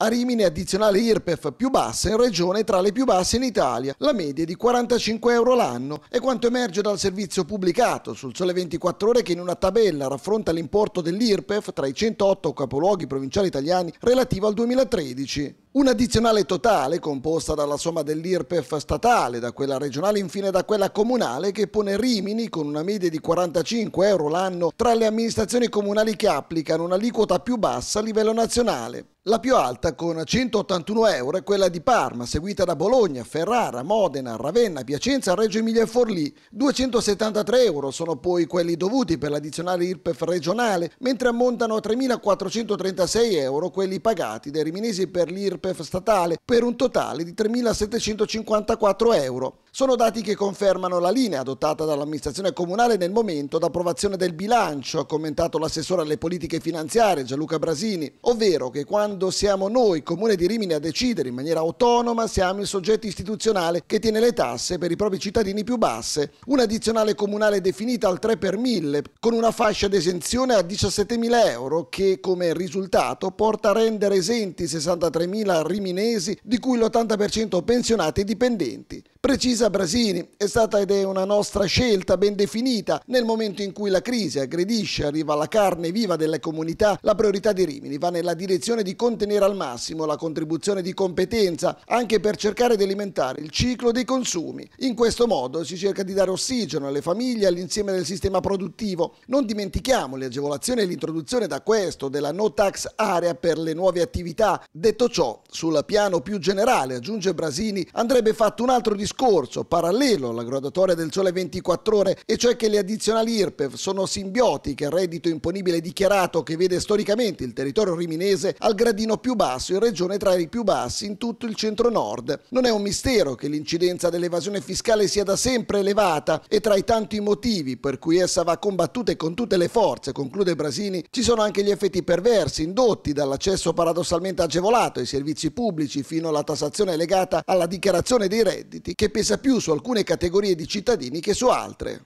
A Rimini addizionale IRPEF più bassa in regione tra le più basse in Italia, la media è di 45 euro l'anno, è quanto emerge dal servizio pubblicato sul Sole 24 Ore che in una tabella raffronta l'importo dell'IRPEF tra i 108 capoluoghi provinciali italiani relativo al 2013. Un'addizionale totale composta dalla somma dell'IRPEF statale, da quella regionale e infine da quella comunale, che pone Rimini con una media di 45 euro l'anno tra le amministrazioni comunali che applicano un'aliquota più bassa a livello nazionale. La più alta con 181 euro è quella di Parma, seguita da Bologna, Ferrara, Modena, Ravenna, Piacenza, Reggio Emilia e Forlì. 273 euro sono poi quelli dovuti per l'addizionale IRPEF regionale, mentre ammontano a 3.436 euro quelli pagati dai riminesi per l'IRPEF statale, per un totale di 3.754 euro. Sono dati che confermano la linea adottata dall'amministrazione comunale nel momento d'approvazione del bilancio, ha commentato l'assessore alle politiche finanziarie Gianluca Brasini, ovvero che quando siamo noi, Comune di Rimini, a decidere in maniera autonoma, siamo il soggetto istituzionale che tiene le tasse per i propri cittadini più basse, un'addizionale comunale definita al 3 per 1000, con una fascia d'esenzione a 17.000 euro che come risultato porta a rendere esenti 63.000 riminesi, di cui l'80% pensionati e dipendenti. Precisa Brasini, è stata ed è una nostra scelta ben definita nel momento in cui la crisi aggredisce, arriva alla carne viva delle comunità, la priorità di Rimini va nella direzione di contenere al massimo la contribuzione di competenza anche per cercare di alimentare il ciclo dei consumi. In questo modo si cerca di dare ossigeno alle famiglie e all'insieme del sistema produttivo. Non dimentichiamo le agevolazioni e l'introduzione da questo della no tax area per le nuove attività. Detto ciò, sul piano più generale, aggiunge Brasini, andrebbe fatto un altro discorso discorso parallelo alla graduatoria del Sole 24 Ore, e cioè che le addizionali IRPEF sono simbiotiche al reddito imponibile dichiarato che vede storicamente il territorio riminese al gradino più basso, in regione tra i più bassi in tutto il centro-nord. Non è un mistero che l'incidenza dell'evasione fiscale sia da sempre elevata e tra i tanti motivi per cui essa va combattuta e con tutte le forze, conclude Brasini, ci sono anche gli effetti perversi indotti dall'accesso paradossalmente agevolato ai servizi pubblici fino alla tassazione legata alla dichiarazione dei redditi che pesa più su alcune categorie di cittadini che su altre.